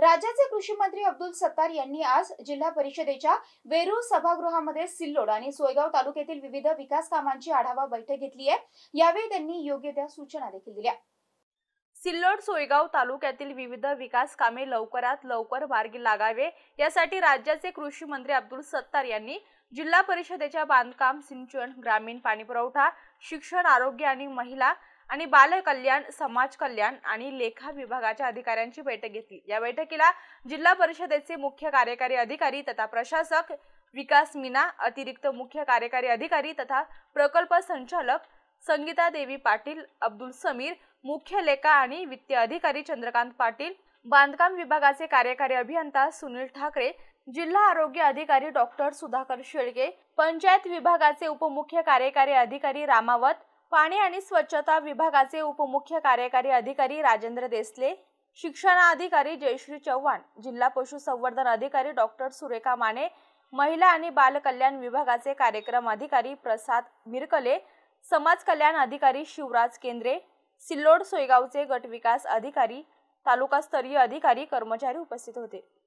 राज्याचे कृषी मंत्री अब्दुल सत्तार यांनी आज जिल्हा परिषदेच्या वेरू सभागृहामध्ये सिल्लोड आणि सोयगाव तालुक्यातील विविध विकास कामांची आढावा बैठक घेतली आहे यावेळी त्यांनी योग्य त्या सूचना देखील दिल्या सिल्लोड सोयगाव तालुक्यातील विविध विकास कामे लवकरात लवकर मार्गी लागावे यासाठी राज्याचे कृषी मंत्री अब्दुल सत्तार यांनी जिल्हा परिषदेच्या बांधकाम सिंचन ग्रामीण पाणीपुरवठा शिक्षण आरोग्य आणि महिला आणि बालकल्याण समाज कल्याण आणि लेखा विभागाच्या अधिकाऱ्यांची बैठक घेतली या बैठकीला जिल्हा परिषदेचे मुख्य कार्यकारी अधिकारी तथा प्रशासक विकास मीना अतिरिक्त मुख्य कार्यकारी अधिकारी तथा प्रकल्प संचालक संगीता देवी पाटील अब्दुल समीर मुख्य लेखा आणि वित्तीय अधिकारी चंद्रकांत पाटील बांधकाम विभागाचे कार्यकारी अभियंता सुनील ठाकरे जिल्हा आरोग्य अधिकारी डॉक्टर सुधाकर शेळके पंचायत विभागाचे उपमुख्य कार्यकारी अधिकारी रामावत पाणी आणि स्वच्छता विभागाचे उपमुख्य कार्यकारी अधिकारी राजेंद्र देसले शिक्षणाधिकारी जयश्री चव्हाण जिल्हा पशुसंवर्धन अधिकारी डॉक्टर सुरेखा माने महिला आणि बालकल्याण विभागाचे कार्यक्रम अधिकारी प्रसाद मिरकले समाज कल्याण अधिकारी शिवराज केंद्रे सिल्लोड सोयगावचे गटविकास अधिकारी तालुकास्तरीय अधिकारी कर्मचारी उपस्थित होते